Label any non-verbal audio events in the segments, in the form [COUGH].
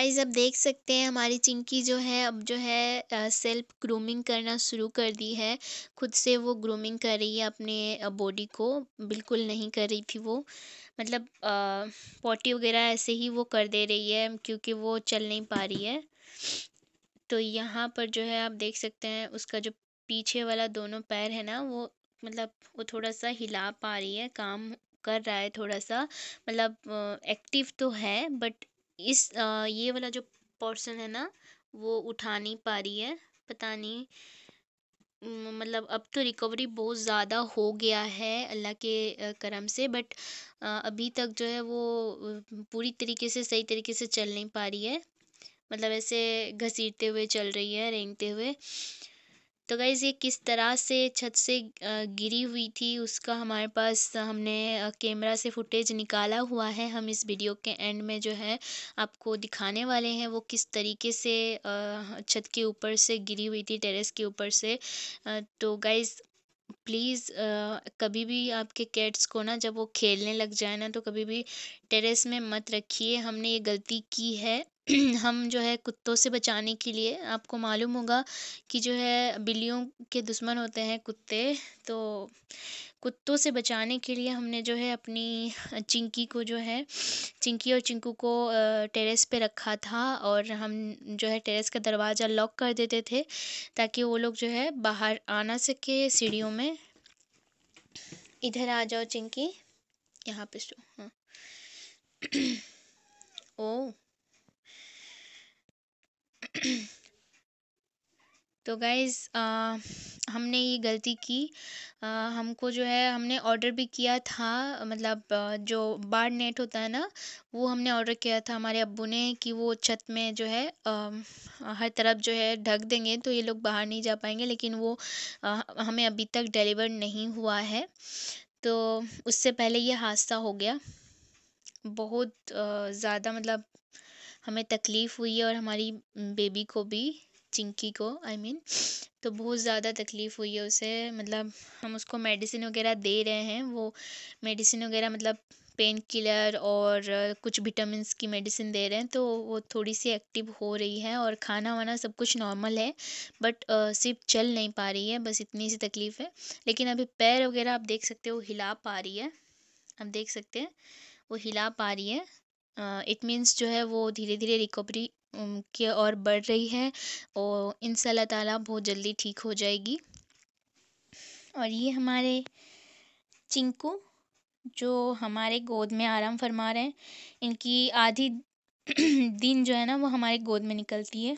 guys अब देख सकते हैं हमारी चिंकी जो है अब जो है सेल्फ ग्रूमिंग करना शुरू कर दी है खुद से वो ग्रूमिंग कर रही है अपने बॉडी को बिल्कुल नहीं कर रही थी वो मतलब पॉटी वगैरह ऐसे ही वो कर दे रही है क्योंकि वो चल नहीं पा रही है तो यहाँ पर जो है आप देख सकते हैं उसका जो पीछे वाला दोनों पैर है ना वो मतलब वो थोड़ा सा हिला पा रही है काम कर रहा है थोड़ा सा मतलब एक्टिव तो है बट इस ये वाला जो पोर्सन है ना वो उठा नहीं पा रही है पता नहीं मतलब अब तो रिकवरी बहुत ज़्यादा हो गया है अल्लाह के करम से बट अभी तक जो है वो पूरी तरीके से सही तरीके से चल नहीं पा रही है मतलब ऐसे घसीटते हुए चल रही है रेंगते हुए तो गाइज़ ये किस तरह से छत से गिरी हुई थी उसका हमारे पास हमने कैमरा से फुटेज निकाला हुआ है हम इस वीडियो के एंड में जो है आपको दिखाने वाले हैं वो किस तरीके से छत के ऊपर से गिरी हुई थी टेरेस के ऊपर से तो गाइज़ प्लीज़ कभी भी आपके कैट्स को ना जब वो खेलने लग जाए ना तो कभी भी टेरेस में मत रखिए हमने ये गलती की है [CLEARS THROAT] हम जो है कुत्तों से बचाने के लिए आपको मालूम होगा कि जो है बिल्लियों के दुश्मन होते हैं कुत्ते तो कुत्तों से बचाने के लिए हमने जो है अपनी चिंकी को जो है चिंकी और चिंकू को टेरेस पे रखा था और हम जो है टेरेस का दरवाज़ा लॉक कर देते थे ताकि वो लोग जो है बाहर आ ना सके सीढ़ियों में इधर आ जाओ चिंकी यहाँ पे सो हाँ [CLEARS THROAT] ओ [CLEARS THROAT] तो गाइज़ हमने ये गलती की आ, हमको जो है हमने ऑर्डर भी किया था मतलब जो बाढ़ नेट होता है ना वो हमने ऑर्डर किया था हमारे अब्बू ने कि वो छत में जो है आ, हर तरफ जो है ढक देंगे तो ये लोग बाहर नहीं जा पाएंगे लेकिन वो आ, हमें अभी तक डिलीवर नहीं हुआ है तो उससे पहले ये हादसा हो गया बहुत ज़्यादा मतलब हमें तकलीफ़ हुई है और हमारी बेबी को भी चिंकी को आई मीन तो बहुत ज़्यादा तकलीफ़ हुई है उसे मतलब हम उसको मेडिसिन वगैरह दे रहे हैं वो मेडिसिन वगैरह मतलब पेन किलर और कुछ विटामिन की मेडिसिन दे रहे हैं तो वो थोड़ी सी एक्टिव हो रही है और खाना वाना सब कुछ नॉर्मल है बट सिर्फ चल नहीं पा रही है बस इतनी सी तकलीफ़ है लेकिन अभी पैर वगैरह आप देख सकते हो हिला पा रही है आप देख सकते हैं वो हिला पा रही है इट मीन्स जो है वो धीरे धीरे रिकवरी की और बढ़ रही है और इन ताला बहुत जल्दी ठीक हो जाएगी और ये हमारे चिंकू जो हमारे गोद में आराम फरमा रहे हैं इनकी आधी [CLEARS THROAT] दिन जो है ना वो हमारे गोद में निकलती है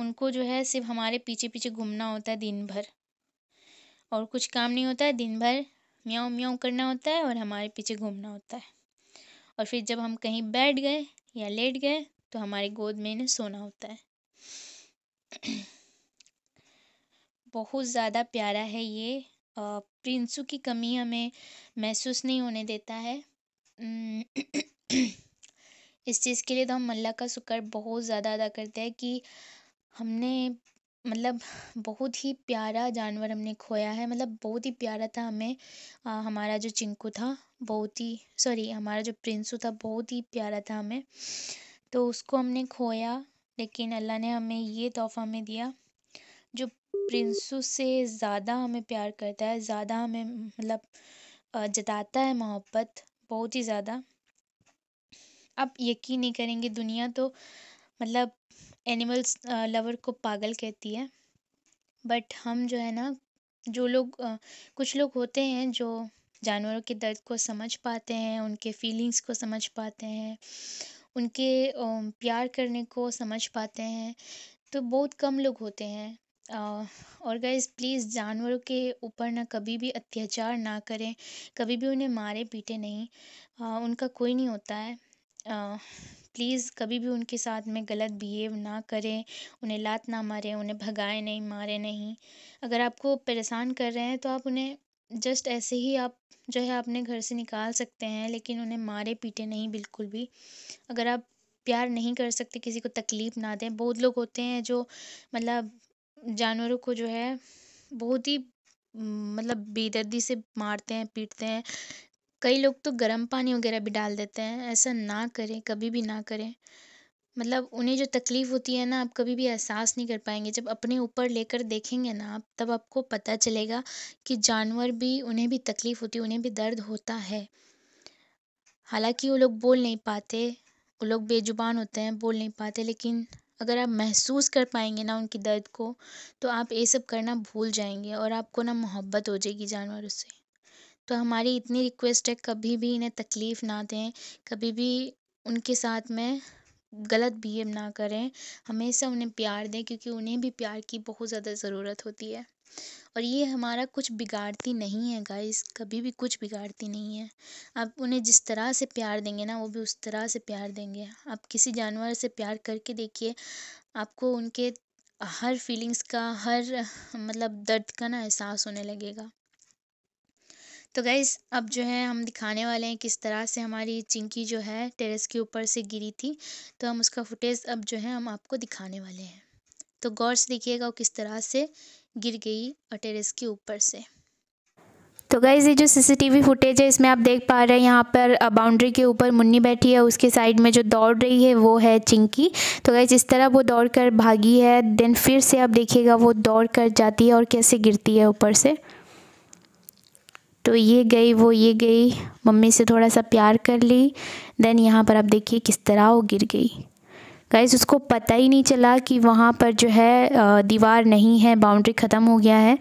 उनको जो है सिर्फ हमारे पीछे पीछे घूमना होता है दिन भर और कुछ काम नहीं होता है दिन भर म्याऊं म्याऊं करना होता है और हमारे पीछे घूमना होता है और फिर जब हम कहीं बैठ गए या लेट गए तो हमारे गोद में इन्हें सोना होता है [CLEARS THROAT] बहुत ज़्यादा प्यारा है ये प्रिंसू की कमी हमें महसूस नहीं होने देता है [CLEARS THROAT] इस चीज़ के लिए तो हम मल्ला का शुक्र बहुत ज़्यादा अदा करते हैं कि हमने मतलब बहुत ही प्यारा जानवर हमने खोया है मतलब बहुत ही प्यारा था हमें हमारा जो चिंकू था बहुत ही सॉरी हमारा जो प्रिंसू था बहुत ही प्यारा था हमें तो उसको हमने खोया लेकिन अल्लाह ने हमें ये तोहफ़ा में दिया जो प्रिंसू से ज़्यादा हमें प्यार करता है ज़्यादा हमें मतलब जताता है मोहब्बत बहुत ही ज़्यादा आप यकीन नहीं करेंगे दुनिया तो मतलब एनिमल्स लवर को पागल कहती है बट हम जो है ना जो लोग कुछ लोग होते हैं जो जानवरों के दर्द को समझ पाते हैं उनके फीलिंग्स को समझ पाते हैं उनके प्यार करने को समझ पाते हैं तो बहुत कम लोग होते हैं और गाइज प्लीज़ जानवरों के ऊपर ना कभी भी अत्याचार ना करें कभी भी उन्हें मारे पीटे नहीं उनका कोई नहीं होता है प्लीज़ कभी भी उनके साथ में गलत बिहेव ना करें उन्हें लात ना मारें उन्हें भगाए नहीं मारे नहीं अगर आपको परेशान कर रहे हैं तो आप उन्हें जस्ट ऐसे ही आप जो है अपने घर से निकाल सकते हैं लेकिन उन्हें मारे पीटे नहीं बिल्कुल भी अगर आप प्यार नहीं कर सकते किसी को तकलीफ़ ना दें बहुत लोग होते हैं जो मतलब जानवरों को जो है बहुत ही मतलब बेदर्दी से मारते हैं पीटते हैं कई लोग तो गर्म पानी वगैरह भी डाल देते हैं ऐसा ना करें कभी भी ना करें मतलब उन्हें जो तकलीफ होती है ना आप कभी भी एहसास नहीं कर पाएंगे जब अपने ऊपर लेकर देखेंगे ना आप तब आपको पता चलेगा कि जानवर भी उन्हें भी तकलीफ होती है उन्हें भी दर्द होता है हालांकि वो लोग बोल नहीं पाते वो लोग बेजुबान होते हैं बोल नहीं पाते लेकिन अगर आप महसूस कर पाएंगे ना उनकी दर्द को तो आप ये सब करना भूल जाएंगे और आपको ना मोहब्बत हो जाएगी जानवरों से तो हमारी इतनी रिक्वेस्ट है कभी भी इन्हें तकलीफ़ ना दें कभी भी उनके साथ में गलत बिहेव ना करें हमेशा उन्हें प्यार दें क्योंकि उन्हें भी प्यार की बहुत ज़्यादा ज़रूरत होती है और ये हमारा कुछ बिगाड़ती नहीं है गाइस कभी भी कुछ बिगाड़ती नहीं है आप उन्हें जिस तरह से प्यार देंगे ना वो भी उस तरह से प्यार देंगे आप किसी जानवर से प्यार करके देखिए आपको उनके हर फीलिंग्स का हर मतलब दर्द का ना एहसास होने लगेगा तो गाइज अब जो है हम दिखाने वाले हैं किस तरह से हमारी चिंकी जो है टेरेस के ऊपर से गिरी थी तो हम उसका फुटेज अब जो है हम आपको दिखाने वाले हैं तो गौर से देखिएगा वो किस तरह से गिर गई और टेरेस के ऊपर से तो गाइज़ ये जो सीसीटीवी फुटेज है इसमें आप देख पा रहे हैं यहाँ पर बाउंड्री के ऊपर मुन्नी बैठी है उसके साइड में जो दौड़ रही है वो है चिंकी तो गाइज़ इस तरह वो दौड़ कर भागी है देन फिर से आप देखिएगा वो दौड़ कर जाती है और कैसे गिरती है ऊपर से तो ये गई वो ये गई मम्मी से थोड़ा सा प्यार कर ली देन यहाँ पर आप देखिए किस तरह वो गिर गई गाइज़ उसको पता ही नहीं चला कि वहाँ पर जो है दीवार नहीं है बाउंड्री ख़त्म हो गया है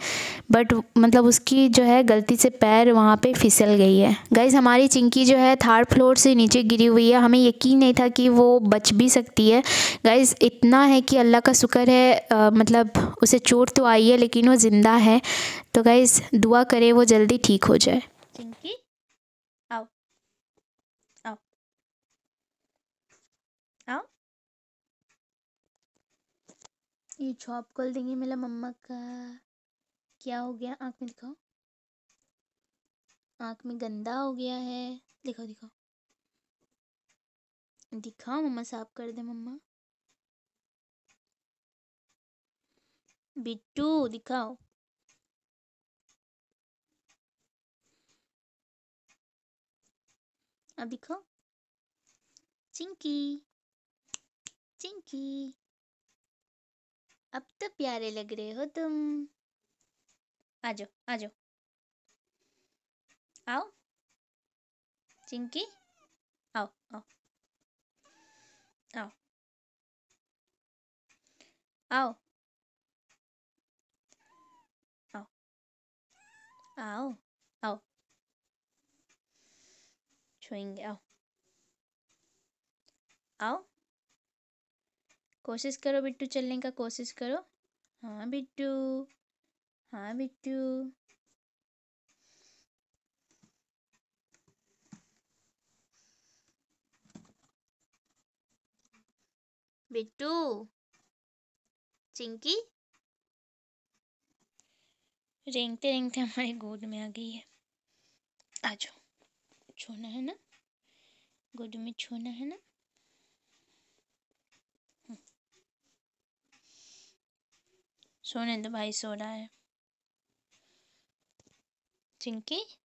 बट मतलब उसकी जो है गलती से पैर वहाँ पे फिसल गई है गाइज़ हमारी चिंकी जो है थर्ड फ्लोर से नीचे गिरी हुई है हमें यकीन नहीं था कि वो बच भी सकती है गाइज़ इतना है कि अल्लाह का शुक्र है आ, मतलब उसे चोट तो आई है लेकिन वो ज़िंदा है तो गाइज़ दुआ करे वो जल्दी ठीक हो जाए ये जॉब खोल देंगे मेरा मम्मा का क्या हो गया आँख में दिखाओ आँख में गंदा हो गया है दिखाओ दिखाओ दिखाओ मम्मा साफ कर दे मम्मा बिट्टू दिखाओ अब दिखाओ चिंकी चिंकी अब तो प्यारे लग रहे हो तुम आ जाओ आ जाओ आओ चिंकी आओ आओ आओ आओ आओ आओ आओ छुएंगे आओ आओ कोशिश करो बिट्टू चलने का कोशिश करो हाँ बिट्टू हाँ बिट्टू बिट्टू चिंकी रेंगते रेंगते हमारे गोद में आ गई है आ जाओ छूना है ना गोद में छूना है ना सोने दो भाई सो रहा है चिंकी